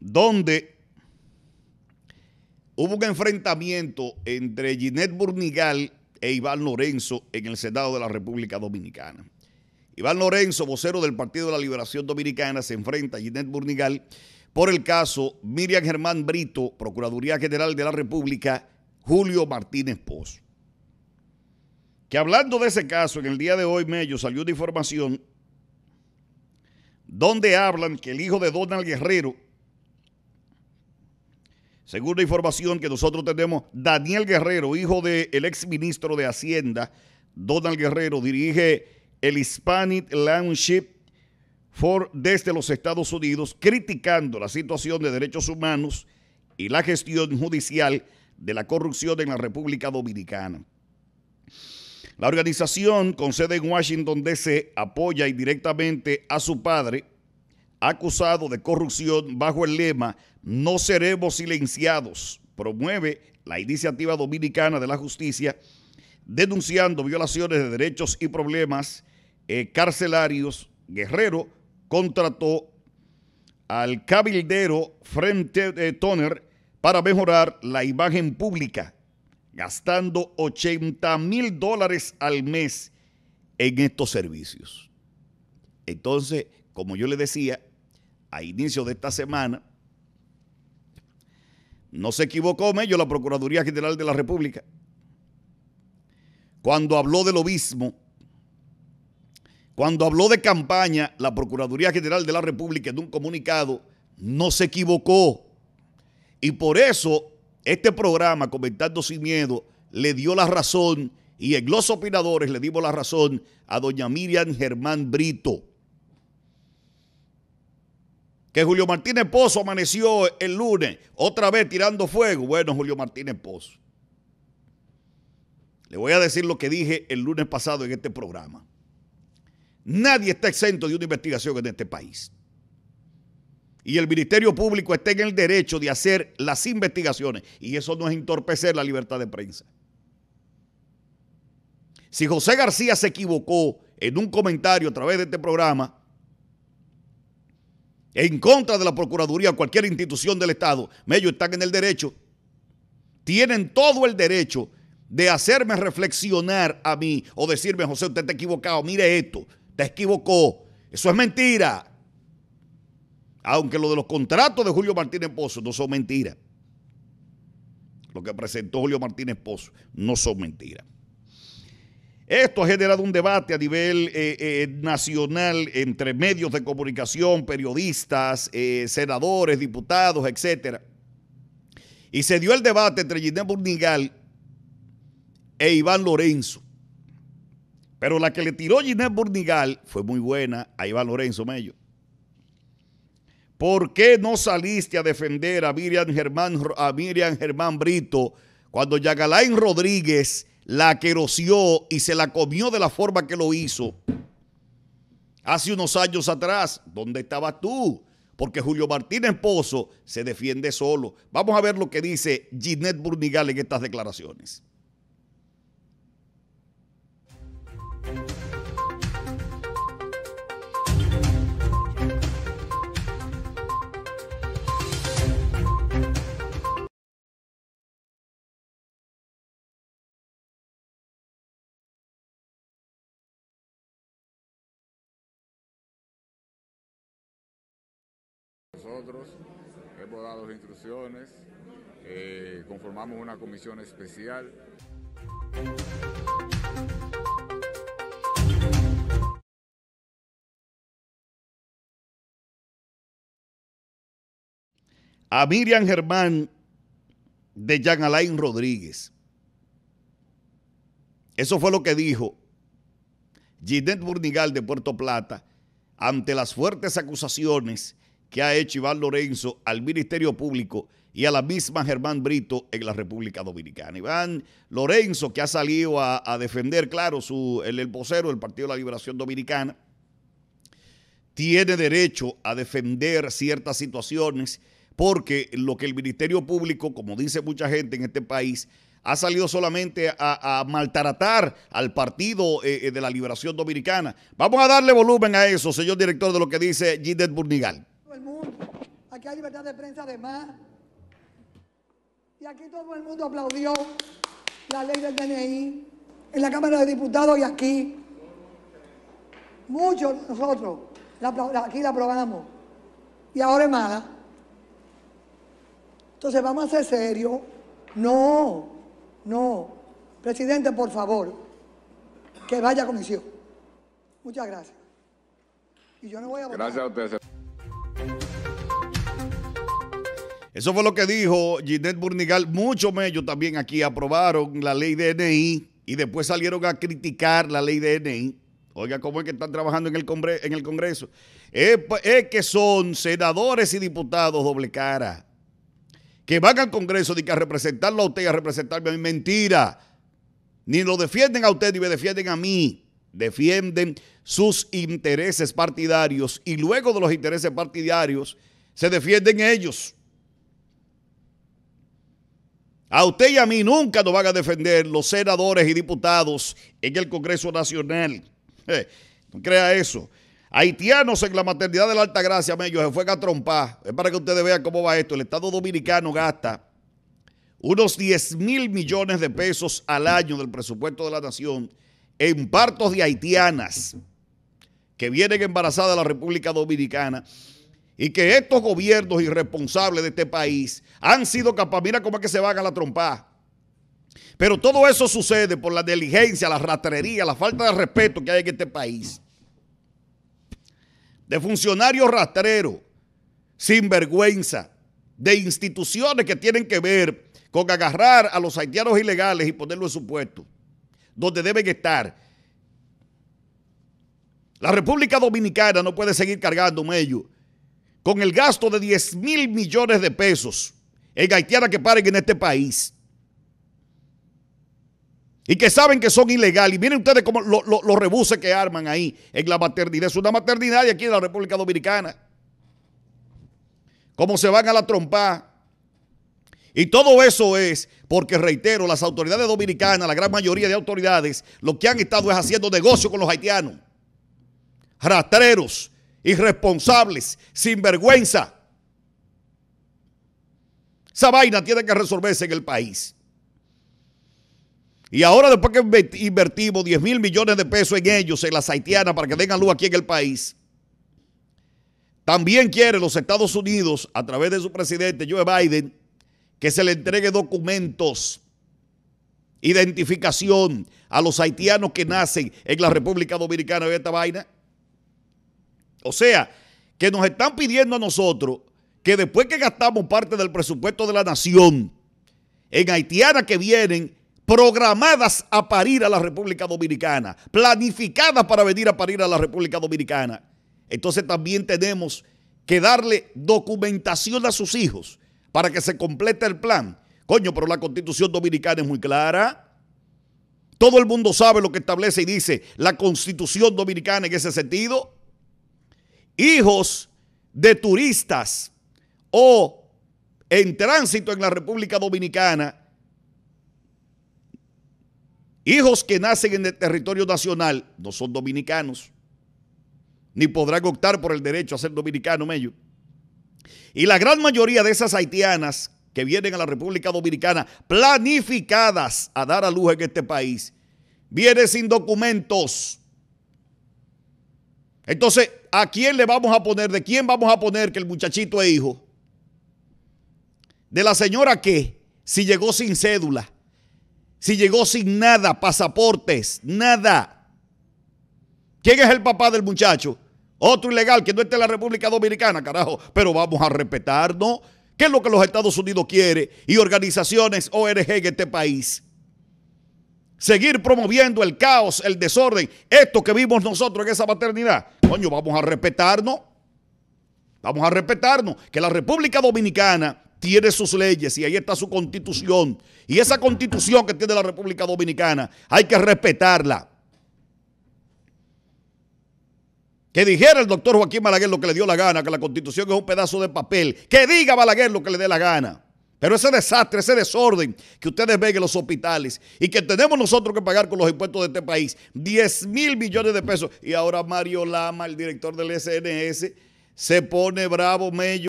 donde hubo un enfrentamiento entre Ginette Burnigal e Iván Lorenzo en el Senado de la República Dominicana. Iván Lorenzo, vocero del Partido de la Liberación Dominicana, se enfrenta a Ginette Burnigal por el caso Miriam Germán Brito, Procuraduría General de la República, Julio Martínez Pozo. Que hablando de ese caso, en el día de hoy, medio salió una información donde hablan que el hijo de Donald Guerrero, según la información que nosotros tenemos, Daniel Guerrero, hijo del de ex ministro de Hacienda, Donald Guerrero, dirige el Hispanic Landship for desde los Estados Unidos, criticando la situación de derechos humanos y la gestión judicial de la corrupción en la República Dominicana. La organización con sede en Washington, D.C., apoya directamente a su padre, acusado de corrupción bajo el lema No seremos silenciados. Promueve la iniciativa dominicana de la justicia denunciando violaciones de derechos y problemas eh, carcelarios. Guerrero contrató al cabildero Frente de eh, Toner para mejorar la imagen pública, gastando 80 mil dólares al mes en estos servicios. Entonces, como yo le decía, a inicio de esta semana, no se equivocó Mello, la Procuraduría General de la República, cuando habló del obismo, cuando habló de campaña, la Procuraduría General de la República en un comunicado no se equivocó. Y por eso este programa, Comentando Sin Miedo, le dio la razón y en los opinadores le dimos la razón a doña Miriam Germán Brito que Julio Martínez Pozo amaneció el lunes otra vez tirando fuego. Bueno, Julio Martínez Pozo. Le voy a decir lo que dije el lunes pasado en este programa. Nadie está exento de una investigación en este país. Y el Ministerio Público está en el derecho de hacer las investigaciones. Y eso no es entorpecer la libertad de prensa. Si José García se equivocó en un comentario a través de este programa, en contra de la Procuraduría cualquier institución del Estado, ellos están en el derecho, tienen todo el derecho de hacerme reflexionar a mí o decirme, José, usted está equivocado, mire esto, te equivocó, eso es mentira. Aunque lo de los contratos de Julio Martínez Pozo no son mentiras. Lo que presentó Julio Martínez Pozo no son mentiras. Esto ha generado un debate a nivel eh, eh, nacional entre medios de comunicación, periodistas, eh, senadores, diputados, etc. Y se dio el debate entre Ginés Bornigal e Iván Lorenzo. Pero la que le tiró Ginés Bornigal fue muy buena a Iván Lorenzo Mello. ¿Por qué no saliste a defender a Miriam Germán, a Miriam Germán Brito cuando Yagalain Rodríguez la querosió y se la comió de la forma que lo hizo hace unos años atrás. ¿Dónde estabas tú? Porque Julio Martínez Pozo se defiende solo. Vamos a ver lo que dice Ginette Burnigal en estas declaraciones. nosotros, hemos dado instrucciones, eh, conformamos una comisión especial. A Miriam Germán de Jean Alain Rodríguez. Eso fue lo que dijo Ginette Burnigal de Puerto Plata ante las fuertes acusaciones que ha hecho Iván Lorenzo al Ministerio Público y a la misma Germán Brito en la República Dominicana. Iván Lorenzo, que ha salido a, defender, claro, el, vocero del Partido de la Liberación Dominicana, tiene derecho a defender ciertas situaciones porque lo que el Ministerio Público, como dice mucha gente en este país, ha salido solamente a, maltratar al Partido eh, eh, de la Liberación Dominicana. Vamos a darle volumen a eso, señor director, de lo que dice Gidet Burnigal. Aquí hay libertad de prensa además. Y aquí todo el mundo aplaudió la ley del DNI en la Cámara de Diputados y aquí. Muchos nosotros aquí la aprobamos. Y ahora es mala. Entonces vamos a ser serios. No, no. Presidente, por favor, que vaya a comisión. Muchas gracias. Y yo no voy a votar. Gracias a ustedes. Eso fue lo que dijo Ginette Burnigal. Muchos medios también aquí aprobaron la ley de DNI y después salieron a criticar la ley de DNI. Oiga, ¿cómo es que están trabajando en el, Congreso? Es, que son senadores y diputados doble cara. Que van al Congreso de que a representarlo a usted y a representarme a mí. Mentira. Ni lo defienden a usted ni me defienden a mí. Defienden sus intereses partidarios y luego de los intereses partidarios se defienden ellos. A usted y a mí nunca nos van a defender los senadores y diputados en el Congreso Nacional. Eh, no crea eso. Haitianos en la maternidad de la Alta gracia, medio se fue a trompar. Es para que ustedes vean cómo va esto. El Estado Dominicano gasta unos 10 mil millones de pesos al año del presupuesto de la nación en partos de haitianas que vienen embarazadas a la República Dominicana y que estos gobiernos irresponsables de este país han sido capaces, mira cómo es que se van a la trompa. Pero todo eso sucede por la diligencia, la rastrería, la falta de respeto que hay en este país. De funcionarios rastreros, vergüenza, de instituciones que tienen que ver con agarrar a los haitianos ilegales y ponerlos en su puesto, donde deben estar. La República Dominicana no puede seguir cargando mello con el gasto de 10 mil millones de pesos en haitiana que paren en este país. Y que saben que son ilegales. Y miren ustedes como los rebuses que arman ahí en la maternidad. Es una maternidad y aquí en la República Dominicana. Cómo se van a la trompa. Y todo eso es porque, reitero, las autoridades dominicanas, la gran mayoría de autoridades, lo que han estado es haciendo negocio con los haitianos. Rastreros, irresponsables, vergüenza. Esa vaina tiene que resolverse en el país. Y ahora después que invertimos 10 mil millones de pesos en ellos, en las haitianas, para que tengan luz aquí en el país, también quiere los Estados Unidos, a través de su presidente Joe Biden, que se le entregue documentos, identificación a los haitianos que nacen en la República Dominicana de esta vaina. O sea, que nos están pidiendo a nosotros que después que gastamos parte del presupuesto de la nación en haitianas que vienen programadas a parir a la República Dominicana, planificadas para venir a parir a la República Dominicana, entonces también tenemos que darle documentación a sus hijos para que se complete el plan. Coño, pero la constitución dominicana es muy clara. Todo el mundo sabe lo que establece y dice la constitución dominicana en ese sentido hijos de turistas o en tránsito en la República Dominicana, hijos que nacen en el territorio nacional, no son dominicanos, ni podrán optar por el derecho a ser dominicano, medio. Y la gran mayoría de esas haitianas que vienen a la República Dominicana planificadas a dar a luz en este país, vienen sin documentos, entonces, ¿a quién le vamos a poner? ¿De quién vamos a poner que el muchachito es hijo? De la señora que, si llegó sin cédula, si llegó sin nada, pasaportes, nada. ¿Quién es el papá del muchacho? Otro ilegal que no esté en la República Dominicana, carajo. Pero vamos a ¿no? ¿Qué es lo que los Estados Unidos quiere? Y organizaciones ONG en este país seguir promoviendo el caos, el desorden, esto que vimos nosotros en esa paternidad. Coño, vamos a respetarnos. Vamos a respetarnos. Que la República Dominicana tiene sus leyes y ahí está su constitución. Y esa constitución que tiene la República Dominicana hay que respetarla. Que dijera el doctor Joaquín Balaguer lo que le dio la gana, que la constitución es un pedazo de papel. Que diga Balaguer lo que le dé la gana. Pero ese desastre, ese desorden que ustedes ven en los hospitales y que tenemos nosotros que pagar con los impuestos de este país, 10 mil millones de pesos. Y ahora Mario Lama, el director del SNS, se pone bravo, mello.